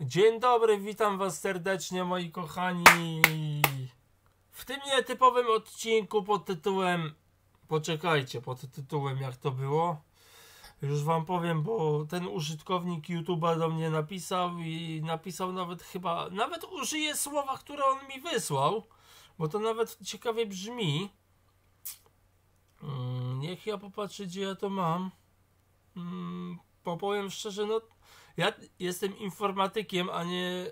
Dzień dobry, witam Was serdecznie, moi kochani. W tym nietypowym odcinku pod tytułem. Poczekajcie, pod tytułem, jak to było. Już Wam powiem, bo ten użytkownik YouTube'a do mnie napisał i napisał nawet chyba. Nawet użyję słowa, które on mi wysłał, bo to nawet ciekawie brzmi. Mm, niech ja popatrzę, gdzie ja to mam. Popowiem mm, powiem szczerze, no ja jestem informatykiem, a nie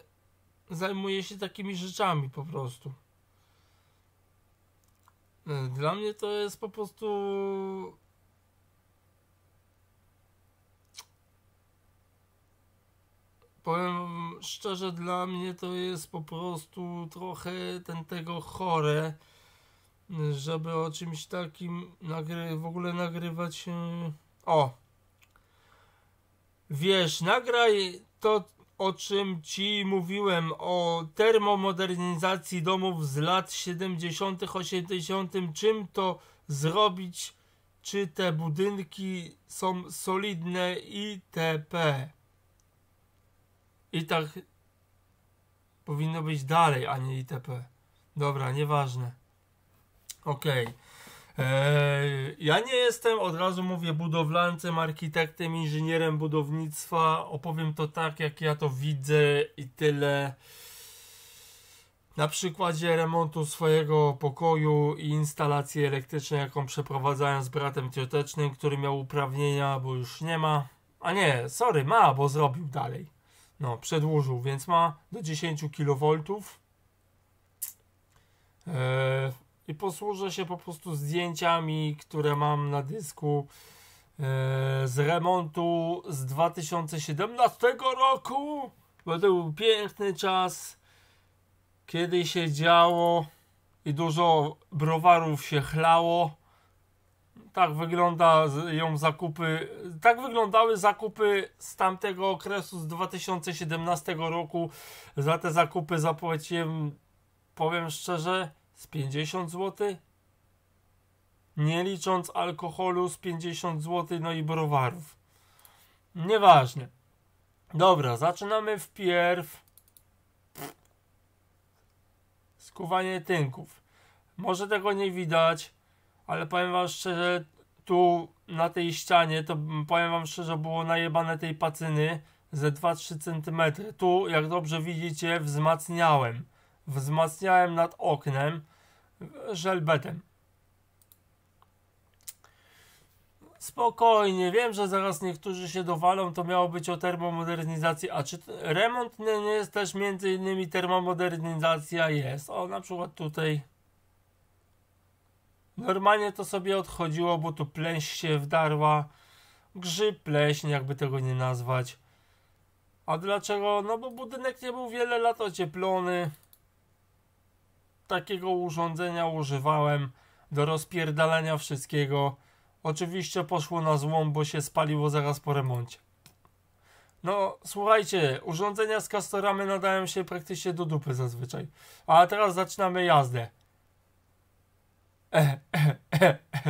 zajmuję się takimi rzeczami po prostu. E, dla mnie to jest po prostu. Powiem szczerze, dla mnie to jest po prostu trochę ten tego chore, żeby o czymś takim nagry w ogóle nagrywać. O! Wiesz, nagraj to, o czym ci mówiłem, o termomodernizacji domów z lat 70., 80., czym to zrobić, czy te budynki są solidne itp. I tak powinno być dalej, a nie itp. Dobra, nieważne. Okej. Okay. Eee, ja nie jestem, od razu mówię, budowlancem, architektem, inżynierem budownictwa. Opowiem to tak, jak ja to widzę i tyle. Na przykładzie remontu swojego pokoju i instalacji elektrycznej, jaką przeprowadzałem z bratem ciotecznym, który miał uprawnienia, bo już nie ma. A nie, sorry, ma, bo zrobił dalej. No, przedłużył, więc ma do 10 kV. Eee, i posłużę się po prostu zdjęciami, które mam na dysku e, z remontu z 2017 roku. Bo to był piękny czas, kiedy się działo i dużo browarów się chlało. Tak wygląda ją zakupy. Tak wyglądały zakupy z tamtego okresu z 2017 roku. Za te zakupy zapłaciłem, powiem szczerze, z 50 zł, nie licząc alkoholu z 50 zł, no i browarów. Nieważne. Dobra, zaczynamy wpierw skuwanie tynków. Może tego nie widać, ale powiem wam szczerze, tu na tej ścianie, to powiem wam szczerze, było najebane tej pacyny ze 2-3 cm. Tu, jak dobrze widzicie, wzmacniałem wzmacniałem nad oknem żelbetem. Spokojnie, wiem, że zaraz niektórzy się dowalą, to miało być o termomodernizacji, a czy remont nie, nie jest też między innymi termomodernizacja jest. O, na przykład tutaj normalnie to sobie odchodziło, bo tu plęś się wdarła, grzyb, pleśń, jakby tego nie nazwać. A dlaczego? No bo budynek nie był wiele lat ocieplony takiego urządzenia używałem do rozpierdalania wszystkiego. Oczywiście poszło na złom, bo się spaliło zaraz po remoncie. No, słuchajcie, urządzenia z kastorami nadają się praktycznie do dupy zazwyczaj. A teraz zaczynamy jazdę. Eh, eh, eh,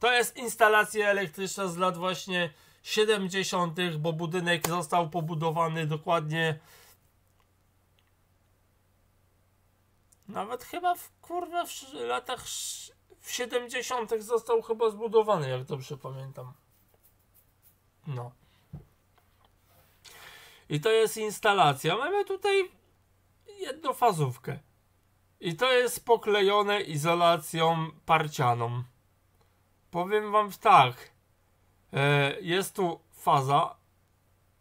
to jest instalacja elektryczna z lat właśnie 70., bo budynek został pobudowany dokładnie Nawet chyba w kurwa w latach w 70. został chyba zbudowany, jak dobrze pamiętam. No. I to jest instalacja. Mamy tutaj jednofazówkę. I to jest poklejone izolacją parcianą. Powiem wam tak. E, jest tu faza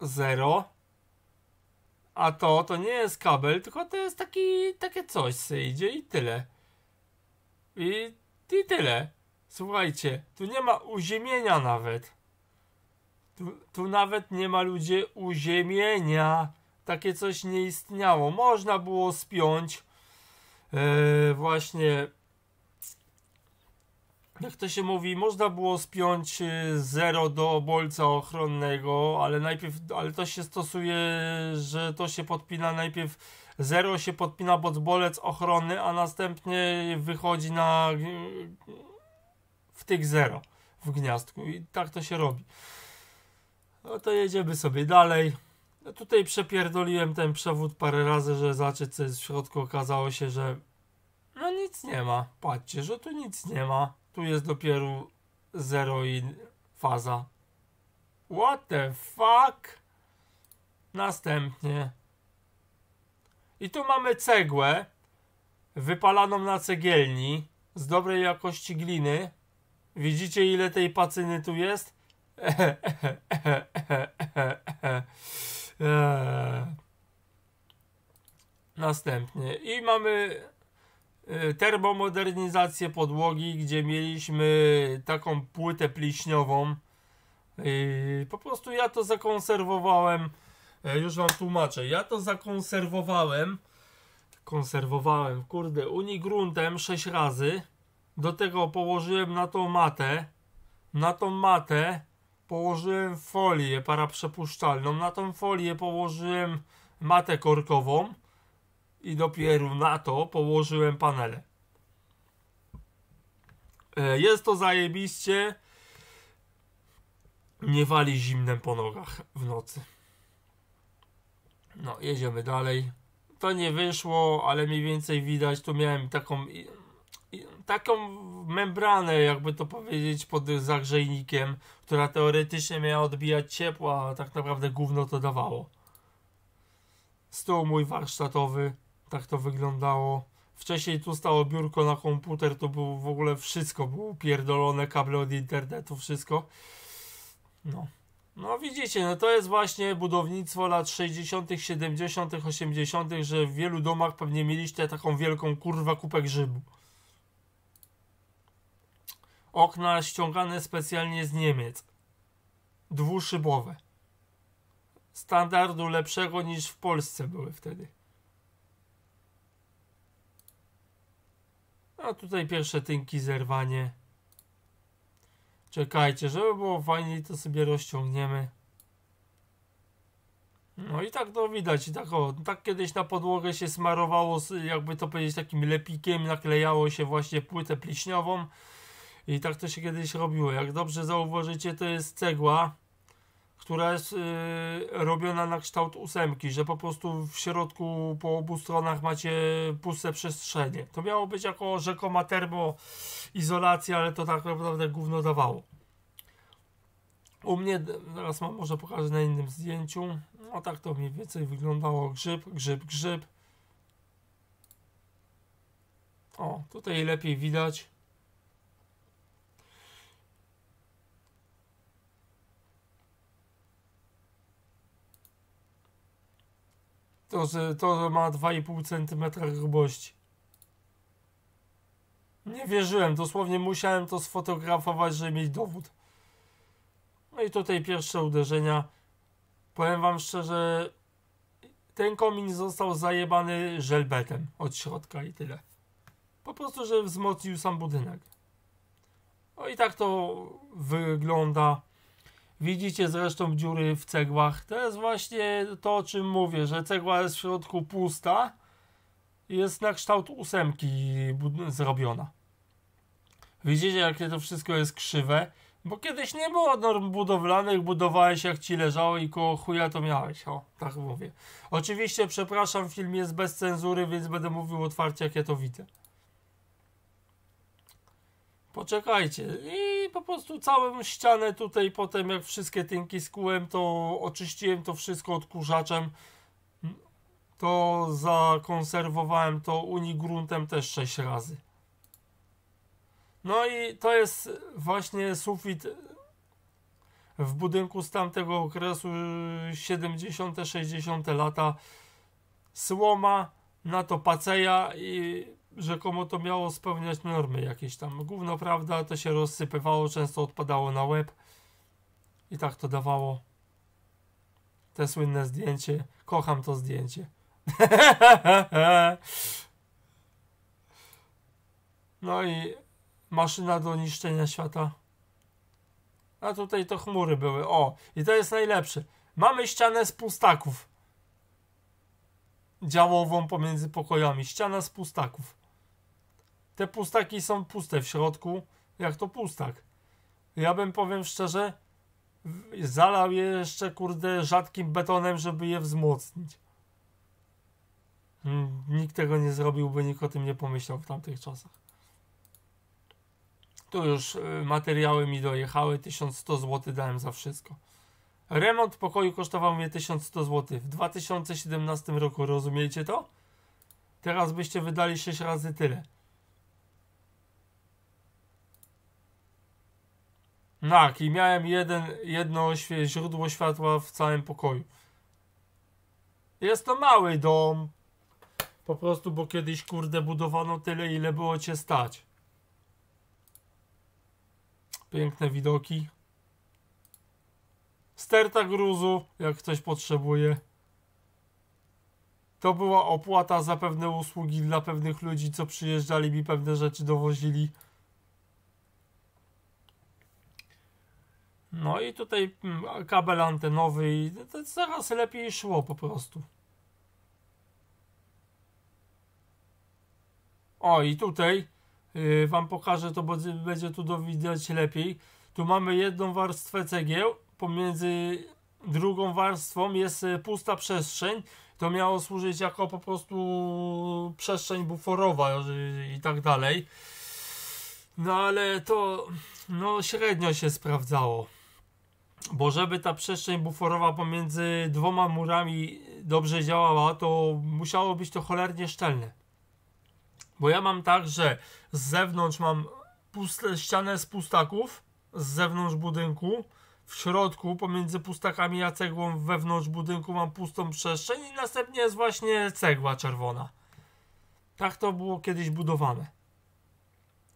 0 a to, to nie jest kabel, tylko to jest taki, takie coś se idzie i tyle. I, I tyle. Słuchajcie, tu nie ma uziemienia nawet. Tu, tu nawet nie ma ludzie uziemienia. Takie coś nie istniało. Można było spiąć e, właśnie jak to się mówi, można było spiąć y, zero do bolca ochronnego, ale najpierw, ale to się stosuje, że to się podpina najpierw zero się podpina pod bolec ochronny, a następnie wychodzi na w tych zero w gniazdku i tak to się robi. No to jedziemy sobie dalej. Ja no tutaj przepierdoliłem ten przewód parę razy, że zacząć co jest w środku. Okazało się, że no nic nie ma. Patrzcie, że tu nic nie ma. Tu jest dopiero zero i faza. What the fuck? Następnie. I tu mamy cegłę wypalaną na cegielni z dobrej jakości gliny. Widzicie ile tej pacyny tu jest? Eee. Następnie. I mamy Y, termomodernizację podłogi, gdzie mieliśmy taką płytę pliśniową. Y, po prostu ja to zakonserwowałem, e, już wam tłumaczę, ja to zakonserwowałem, konserwowałem, kurde, unigruntem 6 razy. Do tego położyłem na tą matę, na tą matę położyłem folię paraprzepuszczalną, na tą folię położyłem matę korkową i dopiero na to położyłem panele. E, jest to zajebiście. Nie wali zimnem po nogach w nocy. No, jedziemy dalej. To nie wyszło, ale mniej więcej widać, tu miałem taką taką membranę, jakby to powiedzieć, pod zagrzejnikiem, która teoretycznie miała odbijać ciepło, a tak naprawdę gówno to dawało. Stół mój warsztatowy, tak to wyglądało. Wcześniej tu stało biurko na komputer, to było w ogóle wszystko, było pierdolone kable od internetu, wszystko. No. No widzicie, no to jest właśnie budownictwo lat 60., 70., 80., że w wielu domach pewnie mieliście taką wielką kurwa kupę grzybu. Okna ściągane specjalnie z Niemiec. Dwuszybowe. Standardu lepszego niż w Polsce były wtedy. A tutaj pierwsze tynki zerwanie. Czekajcie, żeby było fajniej, to sobie rozciągniemy. No i tak to widać, i tak o, tak kiedyś na podłogę się smarowało, jakby to powiedzieć, takim lepikiem, naklejało się właśnie płytę pliśniową. I tak to się kiedyś robiło. Jak dobrze zauważycie, to jest cegła która jest y, robiona na kształt ósemki, że po prostu w środku po obu stronach macie puste przestrzenie. To miało być jako rzekoma termoizolacja, ale to tak naprawdę gówno dawało. U mnie, teraz mam, może pokażę na innym zdjęciu, no tak to mniej więcej wyglądało, grzyb, grzyb, grzyb. O, tutaj lepiej widać. to, że to ma 2,5 cm grubości. Nie wierzyłem, dosłownie musiałem to sfotografować, żeby mieć dowód. No i tutaj pierwsze uderzenia. Powiem wam szczerze, ten komin został zajebany żelbetem od środka i tyle. Po prostu, że wzmocnił sam budynek. No i tak to wygląda Widzicie zresztą dziury w cegłach. To jest właśnie to, o czym mówię, że cegła jest w środku pusta jest na kształt ósemki zrobiona. Widzicie, jakie to wszystko jest krzywe? Bo kiedyś nie było norm budowlanych, budowałeś jak ci leżało i koło chuja to miałeś. O, tak mówię. Oczywiście, przepraszam, film jest bez cenzury, więc będę mówił otwarcie, jak ja to widzę. Poczekajcie. I po prostu całą ścianę tutaj potem jak wszystkie tynki skułem, to oczyściłem to wszystko odkurzaczem. To zakonserwowałem to unigruntem też 6 razy. No i to jest właśnie sufit w budynku z tamtego okresu 70-60 lata. Słoma, na to paceja i rzekomo to miało spełniać normy jakieś tam. Gówno prawda, to się rozsypywało, często odpadało na łeb i tak to dawało. Te słynne zdjęcie. Kocham to zdjęcie. no i maszyna do niszczenia świata. A tutaj to chmury były. O, i to jest najlepsze. Mamy ścianę z pustaków działową pomiędzy pokojami. Ściana z pustaków. Te pustaki są puste w środku, jak to pustak. Ja bym powiem szczerze, zalał je jeszcze kurde rzadkim betonem, żeby je wzmocnić. Nikt tego nie zrobiłby, nikt o tym nie pomyślał w tamtych czasach. Tu już y, materiały mi dojechały, 1100 zł dałem za wszystko. Remont pokoju kosztował mnie 1100 zł. W 2017 roku, rozumiecie to? Teraz byście wydali 6 razy tyle. Tak, i miałem jeden, jedno źródło światła w całym pokoju. Jest to mały dom. Po prostu, bo kiedyś kurde budowano tyle, ile było cię stać. Piękne widoki. Sterta gruzu, jak ktoś potrzebuje. To była opłata za pewne usługi dla pewnych ludzi, co przyjeżdżali mi pewne rzeczy dowozili. No i tutaj mm, kabel antenowy i to coraz lepiej szło po prostu. O i tutaj yy, wam pokażę, to będzie, będzie tu do widać lepiej. Tu mamy jedną warstwę cegieł, pomiędzy drugą warstwą jest y, pusta przestrzeń. To miało służyć jako po prostu przestrzeń buforowa y, i tak dalej. No ale to no, średnio się sprawdzało bo żeby ta przestrzeń buforowa pomiędzy dwoma murami dobrze działała, to musiało być to cholernie szczelne. Bo ja mam tak, że z zewnątrz mam puste, ścianę z pustaków, z zewnątrz budynku, w środku pomiędzy pustakami a cegłą wewnątrz budynku mam pustą przestrzeń i następnie jest właśnie cegła czerwona. Tak to było kiedyś budowane.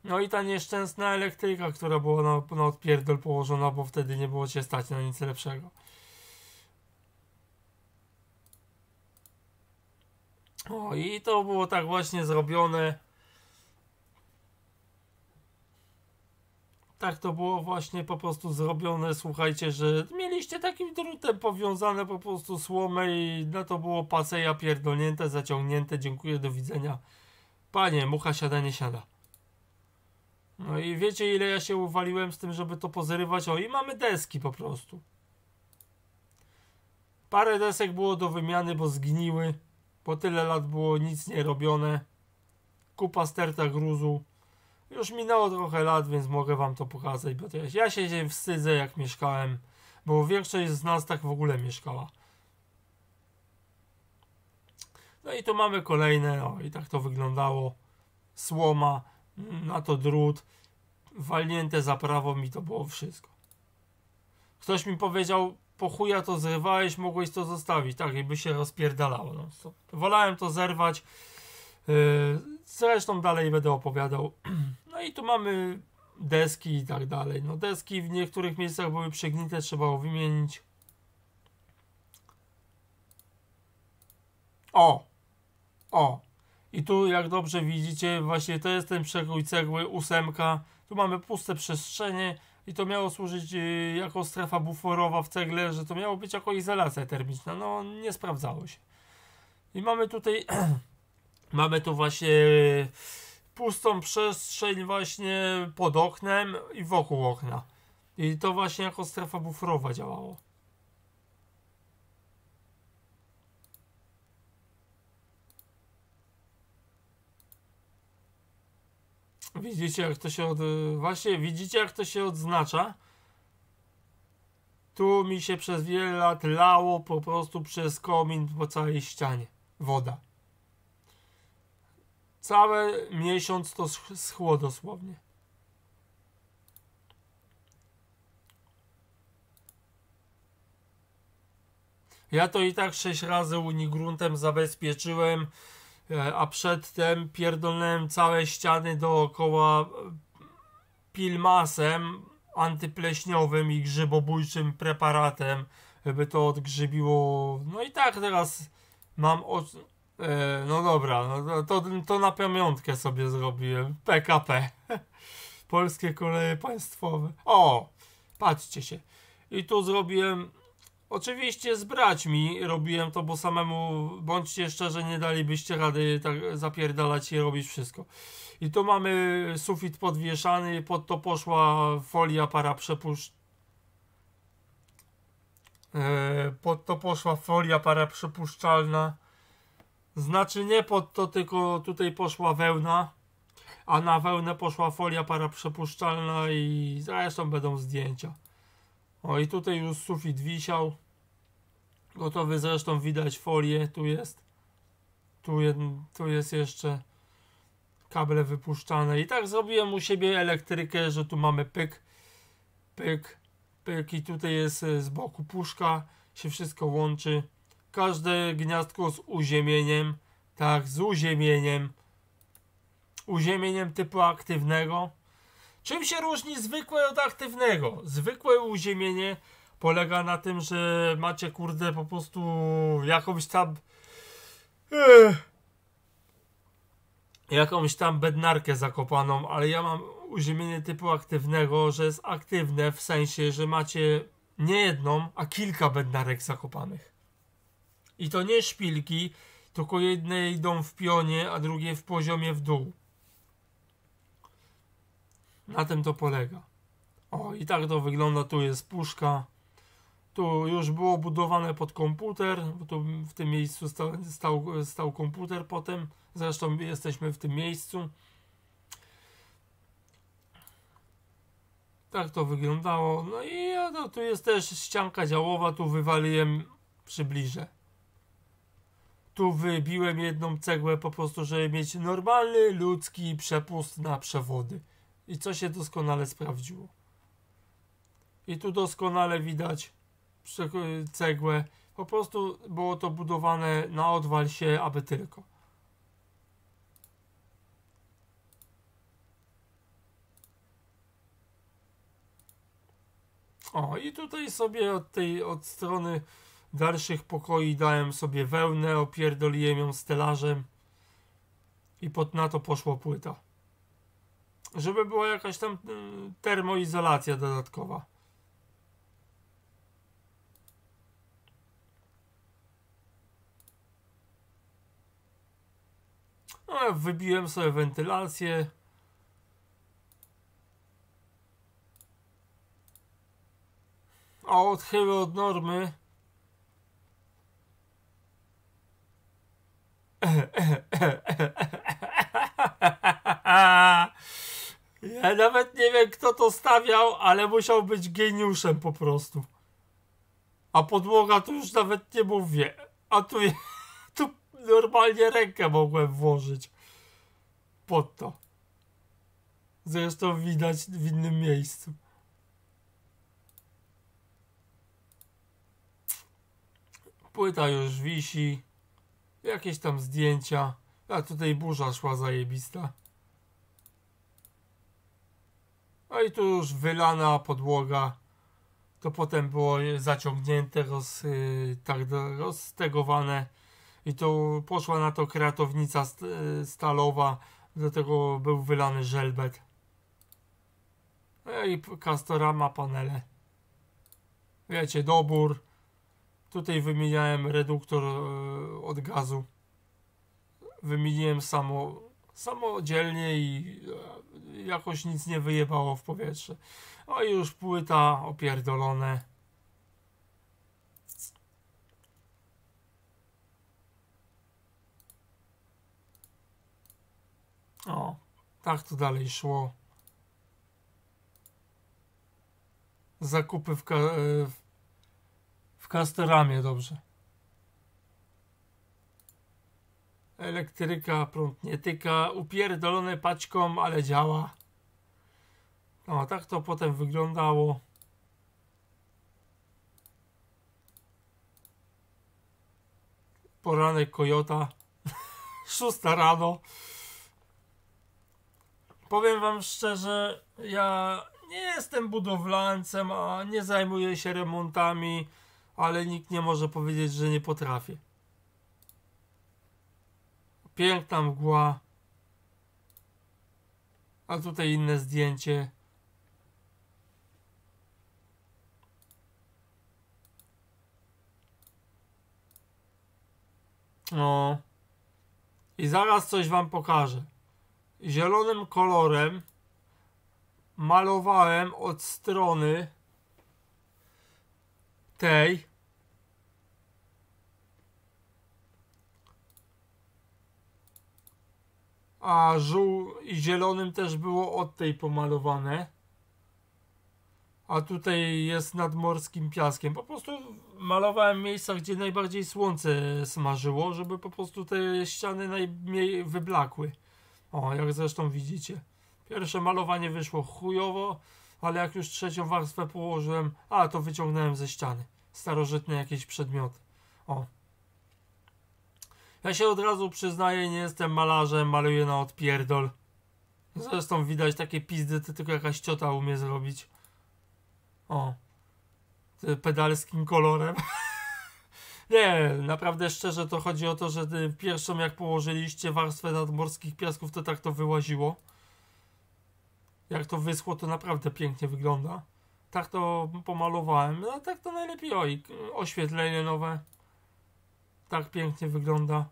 No i ta nieszczęsna elektryka, która była na, na odpierdol położona, bo wtedy nie było cię stać na nic lepszego. O, i to było tak właśnie zrobione. Tak to było właśnie po prostu zrobione, słuchajcie, że mieliście takim drutem powiązane po prostu słomę i na to było paseja pierdolnięte, zaciągnięte, dziękuję, do widzenia. Panie, mucha siada, nie siada. No i wiecie ile ja się uwaliłem z tym, żeby to pozerywać? O, i mamy deski po prostu. Parę desek było do wymiany, bo zgniły. Po tyle lat było nic nie robione. Kupa sterta gruzu. Już minęło trochę lat, więc mogę wam to pokazać. Bo też ja się, się wstydzę jak mieszkałem, bo większość z nas tak w ogóle mieszkała. No i tu mamy kolejne, o i tak to wyglądało. Słoma, na to drut, walnięte za prawo mi to było wszystko. Ktoś mi powiedział, po chuja to zrywałeś, mogłeś to zostawić, tak, jakby się rozpierdalało. No. To wolałem to zerwać, yy, zresztą dalej będę opowiadał. No i tu mamy deski i tak dalej. No deski w niektórych miejscach były przegnite, trzeba było wymienić. O! O! I tu, jak dobrze widzicie, właśnie to jest ten przekrój cegły, ósemka. Tu mamy puste przestrzenie i to miało służyć y, jako strefa buforowa w cegle, że to miało być jako izolacja termiczna. No, nie sprawdzało się. I mamy tutaj, mamy tu właśnie y, pustą przestrzeń właśnie pod oknem i wokół okna. I to właśnie jako strefa buforowa działało. Widzicie, jak to się od... Właśnie widzicie, jak to się odznacza? Tu mi się przez wiele lat lało po prostu przez komin po całej ścianie. Woda. Cały miesiąc to schło dosłownie. Ja to i tak sześć razy Unigruntem zabezpieczyłem. E, a przedtem pierdolnąłem całe ściany dookoła e, pilmasem antypleśniowym i grzybobójczym preparatem, żeby to odgrzybiło. No i tak teraz mam o... E, no dobra, no to, to na pamiątkę sobie zrobiłem. PKP. Polskie Koleje Państwowe. O! Patrzcie się. I tu zrobiłem Oczywiście z braćmi robiłem to, bo samemu, bądźcie szczerze, nie dalibyście rady tak zapierdalać i robić wszystko. I tu mamy sufit podwieszany, pod to poszła folia para przepuszcz... E, pod to poszła folia para przepuszczalna. Znaczy nie pod to, tylko tutaj poszła wełna, a na wełnę poszła folia para przepuszczalna i zresztą będą zdjęcia. O i tutaj już sufit wisiał. Gotowy zresztą widać folię, tu jest. Tu, je, tu jest jeszcze kable wypuszczane. I tak zrobiłem u siebie elektrykę, że tu mamy pyk, pyk, pyk i tutaj jest e, z boku puszka, się wszystko łączy. Każde gniazdko z uziemieniem, tak, z uziemieniem, uziemieniem typu aktywnego Czym się różni zwykłe od aktywnego? Zwykłe uziemienie polega na tym, że macie kurde po prostu jakąś tam yy, jakąś tam bednarkę zakopaną, ale ja mam uziemienie typu aktywnego, że jest aktywne w sensie, że macie nie jedną, a kilka bednarek zakopanych. I to nie szpilki, tylko jedne idą w pionie, a drugie w poziomie w dół. Na tym to polega. O, i tak to wygląda. Tu jest puszka. Tu już było budowane pod komputer, bo tu w tym miejscu stał, stał, stał komputer potem. Zresztą jesteśmy w tym miejscu. Tak to wyglądało. No i no, tu jest też ścianka działowa, tu wywaliłem przybliżę. Tu wybiłem jedną cegłę po prostu, żeby mieć normalny ludzki przepust na przewody. I co się doskonale sprawdziło. I tu doskonale widać cegłę. Po prostu było to budowane na odwal się, aby tylko. O, i tutaj sobie od tej od strony dalszych pokoi dałem sobie wełnę, opierdoliłem ją stelażem i pod na to poszło płyta żeby była jakaś tam y, termoizolacja dodatkowa. No, wybiłem sobie wentylację. A odchylę od normy. Ja nawet nie wiem, kto to stawiał, ale musiał być geniuszem po prostu. A podłoga to już nawet nie mówię. A tu, tu normalnie rękę mogłem włożyć pod to. Zresztą widać w innym miejscu. Płyta już wisi. Jakieś tam zdjęcia. A tutaj burza szła zajebista. No i tu już wylana podłoga. To potem było zaciągnięte, roz, y, tak, roztegowane, I to poszła na to kratownica y, stalowa. Do tego był wylany żelbet. No i kastorama panele. Wiecie, dobór. Tutaj wymieniałem reduktor y, od gazu. Wymieniłem samo, samodzielnie i jakoś nic nie wyjebało w powietrze. O no już płyta opierdolone. O, tak to dalej szło. Zakupy w, ka e, w Kasteramie, dobrze. Elektryka, prąd nie tyka. Upierdolone paczką, ale działa. No, tak to potem wyglądało. Poranek Kojota. Szósta rano. Powiem wam szczerze, ja nie jestem budowlancem, a nie zajmuję się remontami, ale nikt nie może powiedzieć, że nie potrafię piękna mgła. A tutaj inne zdjęcie. No. I zaraz coś wam pokażę. Zielonym kolorem malowałem od strony tej a żół i zielonym też było od tej pomalowane. A tutaj jest nad morskim piaskiem. Po prostu malowałem miejsca, gdzie najbardziej słońce smażyło, żeby po prostu te ściany najmniej wyblakły. O, jak zresztą widzicie. Pierwsze malowanie wyszło chujowo, ale jak już trzecią warstwę położyłem, a to wyciągnąłem ze ściany. Starożytne jakieś przedmioty. O, ja się od razu przyznaję, nie jestem malarzem, maluję na odpierdol. Zresztą widać takie pizdy, to tylko jakaś ciota umie zrobić. O. Pedalskim kolorem. nie, naprawdę szczerze to chodzi o to, że pierwszą jak położyliście warstwę nadmorskich piasków, to tak to wyłaziło. Jak to wyschło, to naprawdę pięknie wygląda. Tak to pomalowałem. No tak to najlepiej oj, Oświetlenie nowe tak pięknie wygląda.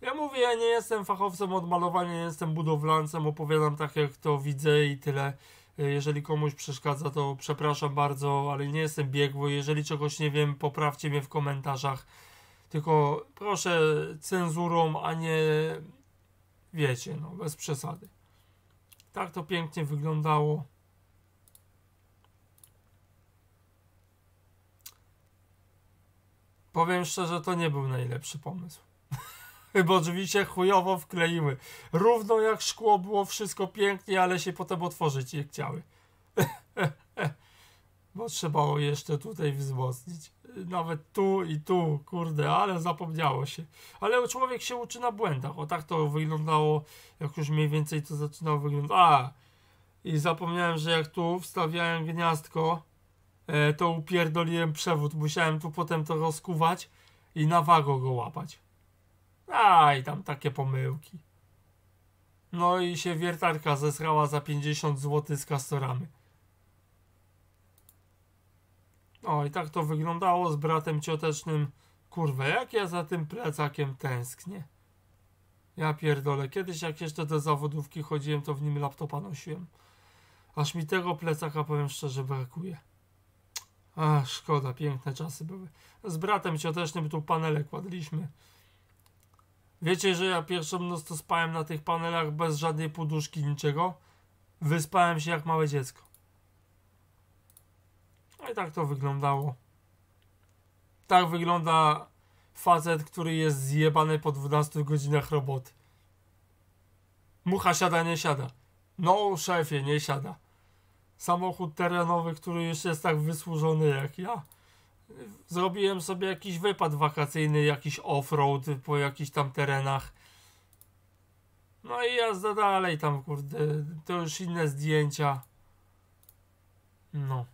Ja mówię, ja nie jestem fachowcem od malowania, nie jestem budowlancem, opowiadam tak jak to widzę i tyle. Y, jeżeli komuś przeszkadza, to przepraszam bardzo, ale nie jestem biegły. Jeżeli czegoś nie wiem, poprawcie mnie w komentarzach. Tylko proszę cenzurą, a nie wiecie, no bez przesady. Tak to pięknie wyglądało. Powiem szczerze, to nie był najlepszy pomysł. Bo oczywiście chujowo wkleiły. Równo jak szkło było wszystko pięknie, ale się potem otworzyć nie chciały. Bo trzeba jeszcze tutaj wzmocnić. Nawet tu i tu, kurde, ale zapomniało się. Ale człowiek się uczy na błędach. O tak to wyglądało, jak już mniej więcej to zaczynało wyglądać. A! I zapomniałem, że jak tu wstawiałem gniazdko, E, to upierdoliłem przewód. Musiałem tu potem to rozkuwać i na wago go łapać. A i tam takie pomyłki. No i się wiertarka zesrała za 50 zł z kastorami. O i tak to wyglądało z bratem ciotecznym. Kurwa, jak ja za tym plecakiem tęsknię. Ja pierdolę. Kiedyś jak jeszcze do zawodówki chodziłem, to w nim laptopa nosiłem. Aż mi tego plecaka, powiem szczerze, brakuje. A, szkoda, piękne czasy były. Z bratem ciotecznym tu panele kładliśmy. Wiecie, że ja pierwszą noc to spałem na tych panelach bez żadnej poduszki, niczego? Wyspałem się jak małe dziecko. No I tak to wyglądało. Tak wygląda facet, który jest zjebany po 12 godzinach roboty. Mucha siada, nie siada. No, szefie, nie siada samochód terenowy, który już jest tak wysłużony jak ja. Zrobiłem sobie jakiś wypad wakacyjny, jakiś off-road po jakichś tam terenach. No i jazda dalej tam, kurde. To już inne zdjęcia. No.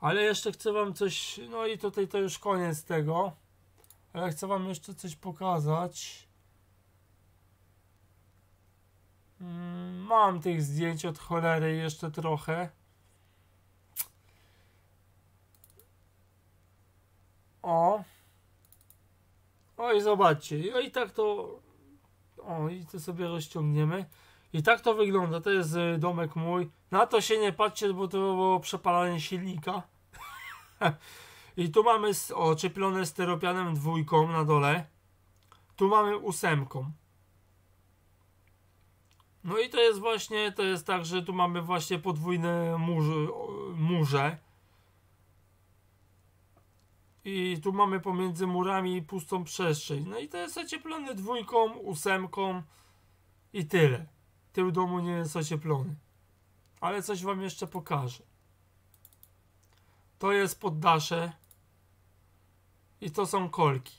Ale jeszcze chcę wam coś, no i tutaj to już koniec tego. Ale chcę wam jeszcze coś pokazać. Mm, mam tych zdjęć od cholery jeszcze trochę. O. i zobaczcie. O i tak to... O, i to sobie rozciągniemy. I tak to wygląda. To jest y, domek mój. Na to się nie patrzcie, bo to było przepalanie silnika. I tu mamy oczepione steropianem dwójką na dole. Tu mamy ósemką. No i to jest właśnie, to jest tak, że tu mamy właśnie podwójne murze, murze. I tu mamy pomiędzy murami pustą przestrzeń. No i to jest ocieplony dwójką, ósemką i tyle. Tył domu nie jest ocieplony. Ale coś wam jeszcze pokażę. To jest poddasze. I to są kolki.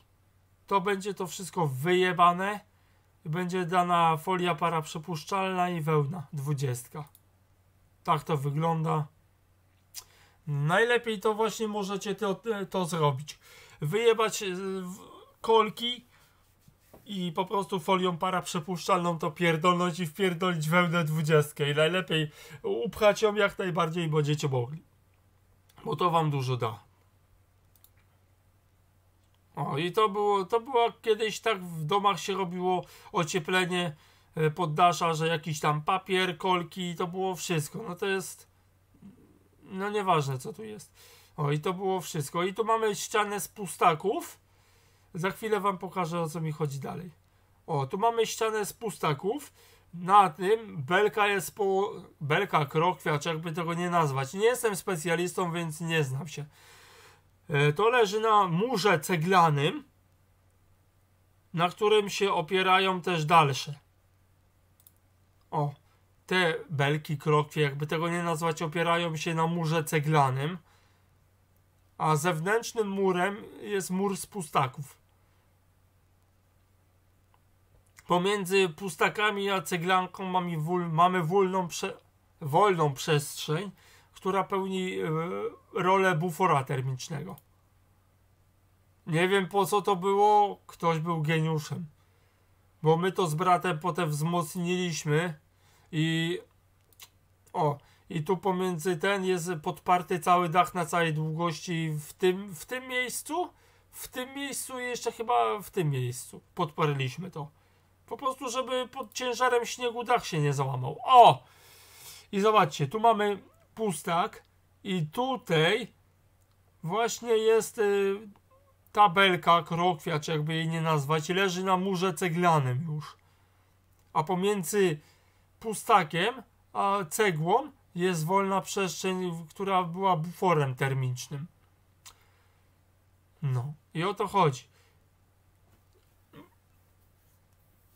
To będzie to wszystko wyjebane będzie dana folia para przepuszczalna i wełna 20. Tak to wygląda. Najlepiej to właśnie możecie to, to zrobić. Wyjebać e, kolki i po prostu folią para przepuszczalną to pierdolnąć i wpierdolić wełnę 20. I najlepiej upchać ją jak najbardziej będziecie mogli. Bo to wam dużo da. O, i to było, to było kiedyś tak w domach się robiło ocieplenie e, poddasza, że jakiś tam papier, kolki, to było wszystko. No to jest, no nieważne co tu jest. O, i to było wszystko. I tu mamy ścianę z pustaków. Za chwilę wam pokażę o co mi chodzi dalej. O, tu mamy ścianę z pustaków. Na tym belka jest po... belka, krokwiacz, jakby tego nie nazwać. Nie jestem specjalistą, więc nie znam się. E, to leży na murze ceglanym, na którym się opierają też dalsze. O, te belki, krokwie, jakby tego nie nazwać, opierają się na murze ceglanym, a zewnętrznym murem jest mur z pustaków. Pomiędzy pustakami a ceglanką mamy, wól, mamy wolną, prze, wolną przestrzeń, która pełni e, rolę bufora termicznego. Nie wiem po co to było, ktoś był geniuszem. Bo my to z bratem potem wzmocniliśmy i o, i tu pomiędzy ten jest podparty cały dach na całej długości w tym, w tym miejscu, w tym miejscu i jeszcze chyba w tym miejscu. Podparliśmy to. Po prostu, żeby pod ciężarem śniegu dach się nie załamał. O! I zobaczcie, tu mamy pustak i tutaj właśnie jest y, tabelka, krokwiacz, czy jakby jej nie nazwać, leży na murze ceglanym już. A pomiędzy pustakiem a cegłą jest wolna przestrzeń, która była buforem termicznym. No, i o to chodzi.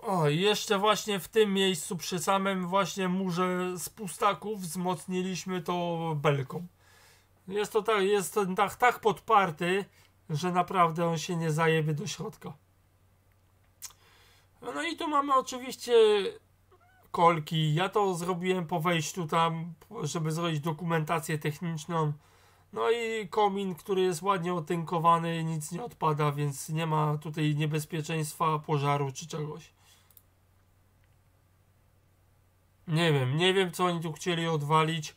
O, jeszcze właśnie w tym miejscu, przy samym właśnie murze z pustaków, wzmocniliśmy to belką. Jest to tak, jest ten tak, tak podparty, że naprawdę on się nie zajebie do środka. No i tu mamy oczywiście kolki. Ja to zrobiłem po wejściu tam, żeby zrobić dokumentację techniczną. No i komin, który jest ładnie otynkowany, nic nie odpada, więc nie ma tutaj niebezpieczeństwa pożaru czy czegoś. Nie wiem, nie wiem co oni tu chcieli odwalić.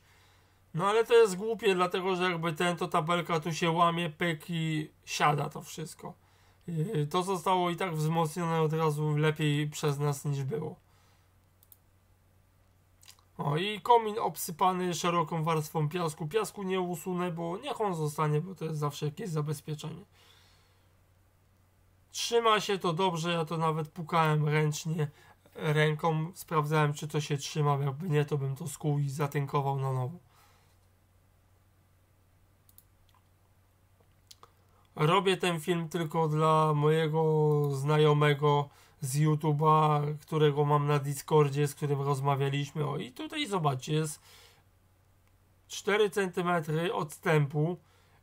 No ale to jest głupie, dlatego że jakby ten, to tabelka tu się łamie, peki, siada to wszystko. Yy, to zostało i tak wzmocnione od razu lepiej przez nas niż było. O i komin obsypany szeroką warstwą piasku. Piasku nie usunę, bo niech on zostanie, bo to jest zawsze jakieś zabezpieczenie. Trzyma się to dobrze, ja to nawet pukałem ręcznie, ręką sprawdzałem, czy to się trzyma. Jakby nie, to bym to skuł i zatynkował na nowo. Robię ten film tylko dla mojego znajomego z YouTube'a, którego mam na Discordzie, z którym rozmawialiśmy. O, i tutaj zobaczcie, jest 4 cm odstępu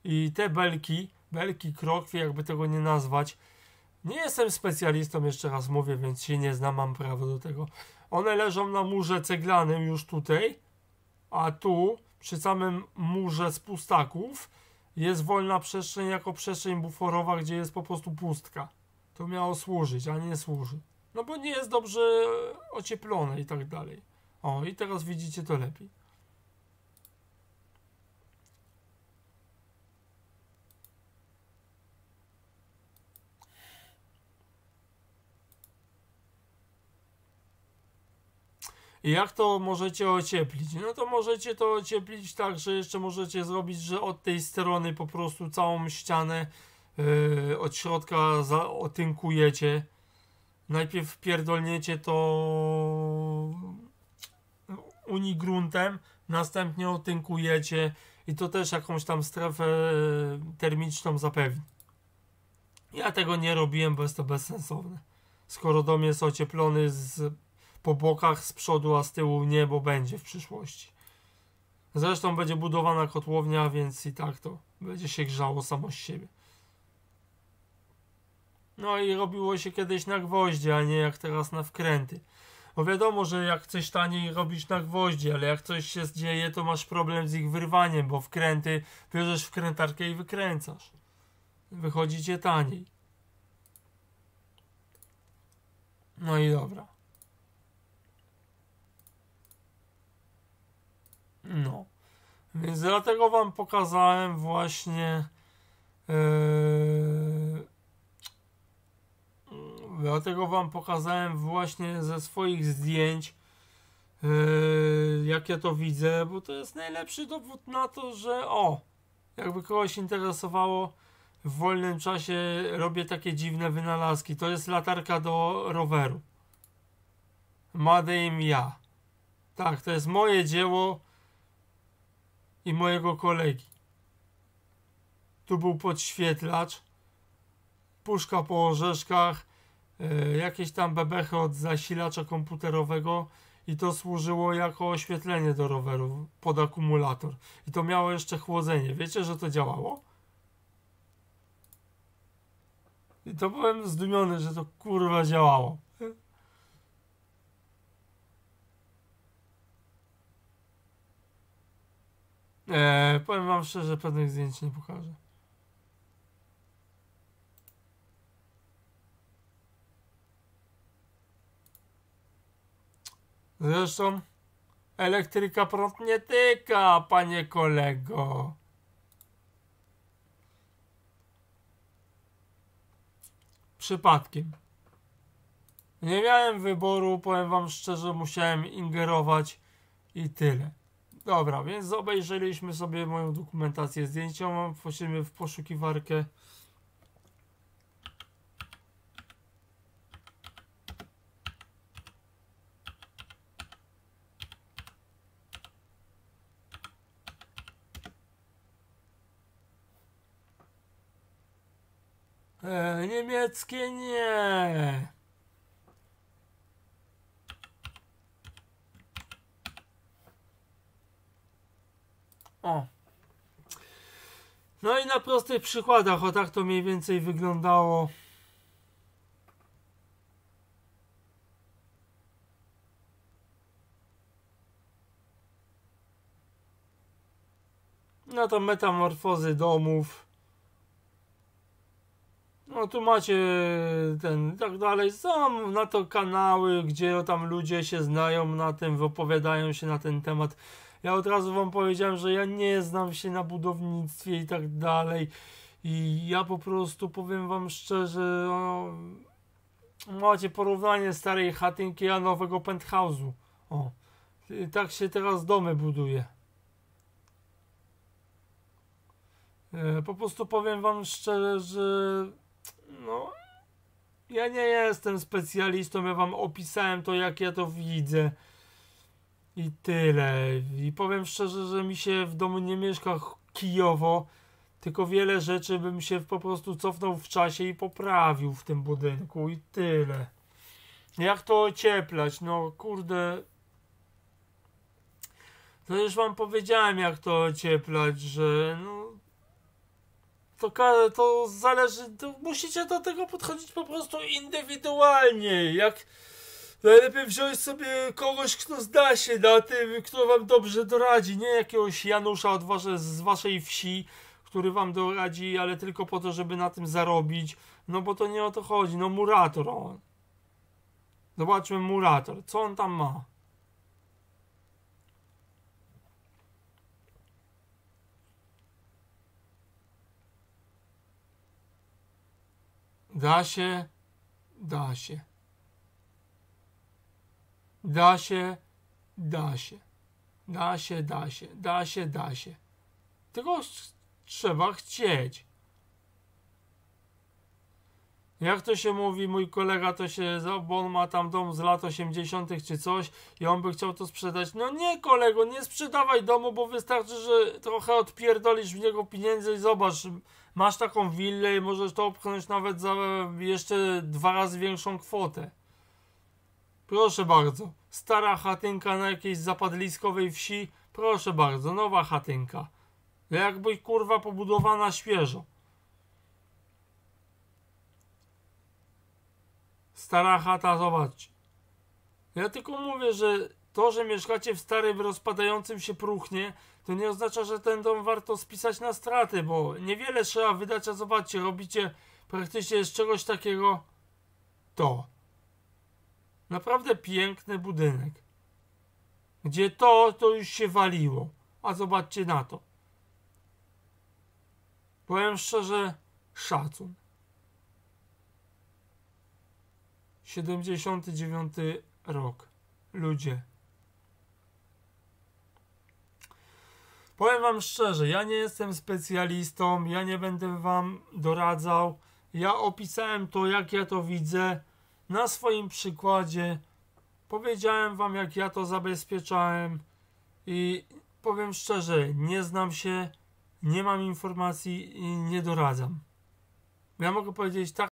i te belki, belki krokwie, jakby tego nie nazwać, nie jestem specjalistą, jeszcze raz mówię, więc się nie znam, mam prawo do tego. One leżą na murze ceglanym już tutaj, a tu przy samym murze z pustaków jest wolna przestrzeń jako przestrzeń buforowa, gdzie jest po prostu pustka. To miało służyć, a nie służy. No bo nie jest dobrze ocieplone i tak dalej. O, i teraz widzicie to lepiej. Jak to możecie ocieplić? No to możecie to ocieplić tak, że jeszcze możecie zrobić, że od tej strony po prostu całą ścianę yy, od środka otynkujecie. Najpierw pierdolniecie to unigruntem, następnie otynkujecie i to też jakąś tam strefę yy, termiczną zapewni. Ja tego nie robiłem, bo jest to bezsensowne. Skoro dom jest ocieplony z po bokach, z przodu, a z tyłu nie, bo będzie w przyszłości. Zresztą będzie budowana kotłownia, więc i tak to będzie się grzało samo z siebie. No i robiło się kiedyś na gwoździe, a nie jak teraz na wkręty. Bo wiadomo, że jak coś taniej robisz na gwoździe, ale jak coś się dzieje, to masz problem z ich wyrwaniem, bo wkręty bierzesz wkrętarkę i wykręcasz. Wychodzi cię taniej. No i dobra. No. Mm. Więc dlatego wam pokazałem właśnie yy, dlatego wam pokazałem właśnie ze swoich zdjęć yy, e, jak ja to widzę, bo to jest najlepszy dowód na to, że o jakby kogoś interesowało w wolnym czasie robię takie dziwne wynalazki. To jest latarka do roweru. Made im ja. Tak, to jest moje dzieło i mojego kolegi. Tu był podświetlacz, puszka po orzeszkach, e, jakieś tam bebechy od zasilacza komputerowego i to służyło jako oświetlenie do roweru pod akumulator. I to miało jeszcze chłodzenie. Wiecie, że to działało? I to byłem zdumiony, że to kurwa działało. Eee, powiem wam szczerze, pewnych zdjęć nie pokażę. Zresztą elektryka prąd nie tyka, panie kolego. Przypadkiem. Nie miałem wyboru, powiem wam szczerze, musiałem ingerować i tyle. Dobra, więc obejrzeliśmy sobie moją dokumentację zdjęciową, wchodzimy w poszukiwarkę. E, niemieckie nie. O. No i na prostych przykładach, o tak to mniej więcej wyglądało. No to metamorfozy domów. No tu macie ten i tak dalej. Są na to kanały, gdzie tam ludzie się znają na tym, wypowiadają się na ten temat. Ja od razu wam powiedziałem, że ja nie znam się na budownictwie i tak dalej. I ja po prostu powiem wam szczerze, no, macie porównanie starej chatynki a nowego penthouse'u. O, tak się teraz domy buduje. E, po prostu powiem wam szczerze, że no, ja nie jestem specjalistą, ja wam opisałem to, jak ja to widzę. I tyle. I powiem szczerze, że mi się w domu nie mieszka kijowo, tylko wiele rzeczy bym się po prostu cofnął w czasie i poprawił w tym budynku. I tyle. Jak to ocieplać? No kurde. To no, już wam powiedziałem, jak to ocieplać, że no. To, to zależy. To musicie do tego podchodzić po prostu indywidualnie. Jak Najlepiej wziąć sobie kogoś, kto zda się na tym, kto wam dobrze doradzi, nie jakiegoś Janusza od wasze, z waszej wsi, który wam doradzi, ale tylko po to, żeby na tym zarobić. No bo to nie o to chodzi, no murator on. Zobaczmy murator, co on tam ma? Da się, da się. Da się, da się. Da się, da się, da się, da się. Tylko trzeba chcieć. Jak to się mówi, mój kolega to się, bo on ma tam dom z lat 80. czy coś i on by chciał to sprzedać. No nie kolego, nie sprzedawaj domu, bo wystarczy, że trochę odpierdolisz w niego pieniędzy i zobacz, masz taką willę i możesz to obchnąć nawet za jeszcze dwa razy większą kwotę. Proszę bardzo. Stara chatynka na jakiejś zapadliskowej wsi. Proszę bardzo, nowa chatynka. No jakby kurwa pobudowana świeżo. Stara chata, zobaczcie. Ja tylko mówię, że to, że mieszkacie w starym, rozpadającym się próchnie, to nie oznacza, że ten dom warto spisać na straty, bo niewiele trzeba wydać, a zobaczcie, robicie praktycznie z czegoś takiego to. Naprawdę piękny budynek. Gdzie to, to już się waliło. A zobaczcie na to. Powiem szczerze, szacun. 79 rok. Ludzie. Powiem wam szczerze, ja nie jestem specjalistą, ja nie będę wam doradzał. Ja opisałem to, jak ja to widzę na swoim przykładzie powiedziałem wam, jak ja to zabezpieczałem i powiem szczerze, nie znam się, nie mam informacji i nie doradzam. Ja mogę powiedzieć tak.